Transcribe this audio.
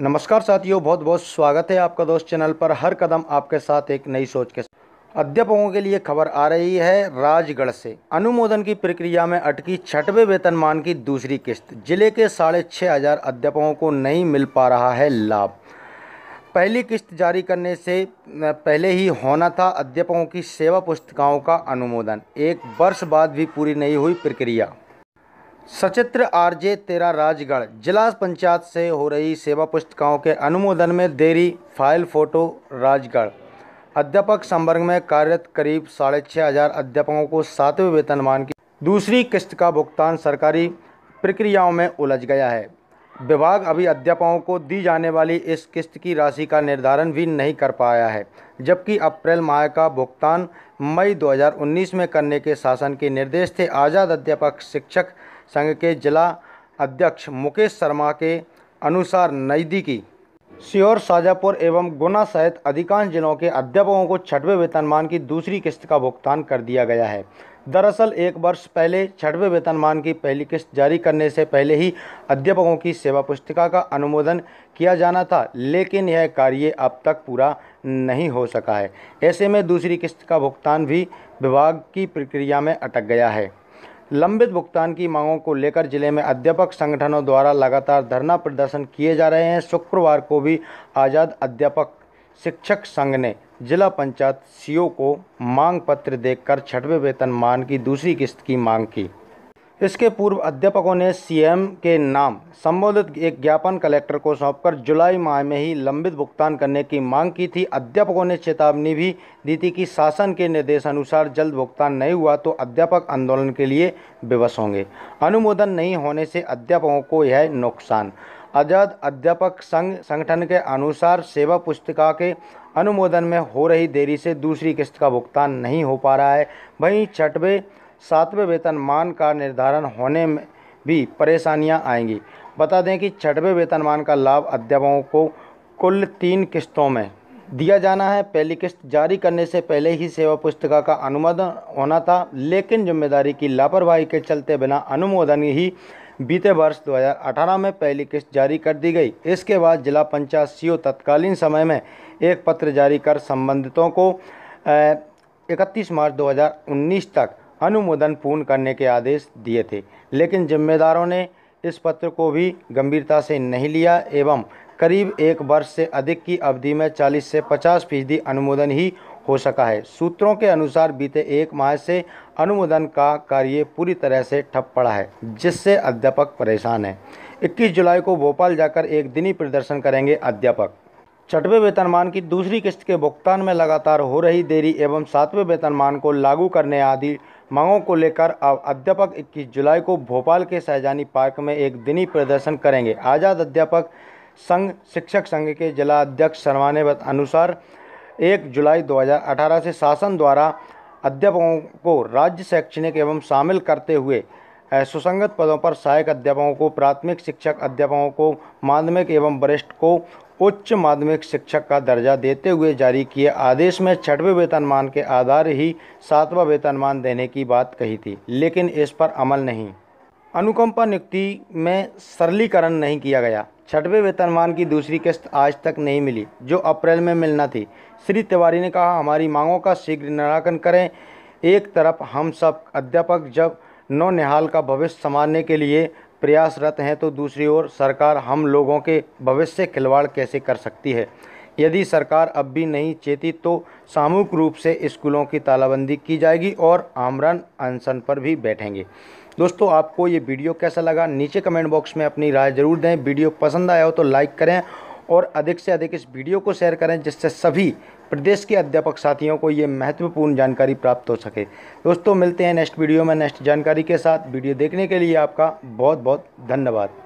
नमस्कार साथियों बहुत बहुत स्वागत है आपका दोस्त चैनल पर हर कदम आपके साथ एक नई सोच के अध्यापकों के लिए खबर आ रही है राजगढ़ से अनुमोदन की प्रक्रिया में अटकी छठवें वेतनमान की दूसरी किस्त जिले के साढ़े छः हज़ार अध्यापकों को नहीं मिल पा रहा है लाभ पहली किस्त जारी करने से पहले ही होना था अध्यापकों की सेवा पुस्तिकाओं का अनुमोदन एक वर्ष बाद भी पूरी नहीं हुई प्रक्रिया सचित्र आरजे तेरा राजगढ़ जिला पंचायत से हो रही सेवा पुस्तिकाओं के अनुमोदन में देरी फाइल फ़ोटो राजगढ़ अध्यापक संवर्ग में कार्यरत करीब साढ़े छः हज़ार अध्यापकों को सातवें वेतनमान की दूसरी किस्त का भुगतान सरकारी प्रक्रियाओं में उलझ गया है विभाग अभी अध्यापकों को दी जाने वाली इस किस्त की राशि का निर्धारण भी नहीं कर पाया है जबकि अप्रैल माह का भुगतान मई 2019 में करने के शासन के निर्देश थे आज़ाद अध्यापक शिक्षक संघ के जिला अध्यक्ष मुकेश शर्मा के अनुसार नज़दीकी सीहोर शाजापुर एवं गुना सहित अधिकांश जिलों के अध्यापकों को छठवें वेतनमान की दूसरी किस्त का भुगतान कर दिया गया है दरअसल एक वर्ष पहले छठवें वेतनमान की पहली किस्त जारी करने से पहले ही अध्यापकों की सेवा पुस्तिका का अनुमोदन किया जाना था लेकिन यह कार्य अब तक पूरा नहीं हो सका है ऐसे में दूसरी किस्त का भुगतान भी विभाग की प्रक्रिया में अटक गया है लंबित भुगतान की मांगों को लेकर जिले में अध्यापक संगठनों द्वारा लगातार धरना प्रदर्शन किए जा रहे हैं शुक्रवार को भी आज़ाद अध्यापक शिक्षक संघ ने जिला पंचायत सीओ को मांग पत्र देकर छठवें वेतन मान की दूसरी किस्त की मांग की इसके पूर्व अध्यापकों ने सीएम के नाम संबोधित एक ज्ञापन कलेक्टर को सौंपकर जुलाई माह में ही लंबित भुगतान करने की मांग की थी अध्यापकों ने चेतावनी भी दी थी कि शासन के निर्देशानुसार जल्द भुगतान नहीं हुआ तो अध्यापक आंदोलन के लिए विवश होंगे अनुमोदन नहीं होने से अध्यापकों को यह नुकसान आज़ाद अध्यापक संघ संगठन के अनुसार सेवा पुस्तिका के अनुमोदन में हो रही देरी से दूसरी किस्त का भुगतान नहीं हो पा रहा है वहीं छठवें सातवें वेतनमान का निर्धारण होने में भी परेशानियां आएंगी बता दें कि छठवें वेतनमान का लाभ अध्यापकों को कुल तीन किस्तों में दिया जाना है पहली किस्त जारी करने से पहले ही सेवा पुस्तिका का अनुमोदन होना था लेकिन जिम्मेदारी की लापरवाही के चलते बिना अनुमोदन ही बीते वर्ष 2018 में पहली किस्त जारी कर दी गई इसके बाद जिला पंचायत सी तत्कालीन समय में एक पत्र जारी कर संबंधितों को इकतीस मार्च दो तक अनुमोदन पूर्ण करने के आदेश दिए थे लेकिन जिम्मेदारों ने इस पत्र को भी गंभीरता से नहीं लिया एवं करीब एक वर्ष से अधिक की अवधि में 40 से 50 फीसदी अनुमोदन ही हो सका है सूत्रों के अनुसार बीते एक माह से अनुमोदन का कार्य पूरी तरह से ठप पड़ा है जिससे अध्यापक परेशान है 21 जुलाई को भोपाल जाकर एक दिनी प्रदर्शन करेंगे अध्यापक छठवें वेतनमान की दूसरी किस्त के भुगतान में लगातार हो रही देरी एवं सातवें वेतनमान को लागू करने आदि मांगों को लेकर अब अध्यापक 21 जुलाई को भोपाल के सहजानी पार्क में एक दिनी प्रदर्शन करेंगे आज़ाद अध्यापक संघ शिक्षक संघ के जिला अध्यक्ष शर्मा ने अनुसार एक जुलाई 2018 से शासन द्वारा अध्यापकों को राज्य शैक्षणिक एवं शामिल करते हुए सुसंगत पदों पर सहायक अध्यापकों को प्राथमिक शिक्षक अध्यापकों को माध्यमिक एवं वरिष्ठ को उच्च माध्यमिक शिक्षक का दर्जा देते हुए जारी किए आदेश में छठवें वेतनमान के आधार ही सातवां वेतनमान देने की बात कही थी लेकिन इस पर अमल नहीं अनुकंपा नियुक्ति में सरलीकरण नहीं किया गया छठवें वेतनमान की दूसरी किस्त आज तक नहीं मिली जो अप्रैल में मिलना थी श्री तिवारी ने कहा हमारी मांगों का शीघ्र निराकरण करें एक तरफ हम सब अध्यापक जब नौ निहाल का भविष्य संवारने के लिए प्रयासरत हैं तो दूसरी ओर सरकार हम लोगों के भविष्य से खिलवाड़ कैसे कर सकती है यदि सरकार अब भी नहीं चेती तो सामूहिक रूप से स्कूलों की तालाबंदी की जाएगी और आमरण अनशन पर भी बैठेंगे दोस्तों आपको ये वीडियो कैसा लगा नीचे कमेंट बॉक्स में अपनी राय ज़रूर दें वीडियो पसंद आया हो तो लाइक करें और अधिक से अधिक इस वीडियो को शेयर करें जिससे सभी प्रदेश के अध्यापक साथियों को ये महत्वपूर्ण जानकारी प्राप्त हो सके दोस्तों मिलते हैं नेक्स्ट वीडियो में नेक्स्ट जानकारी के साथ वीडियो देखने के लिए आपका बहुत बहुत धन्यवाद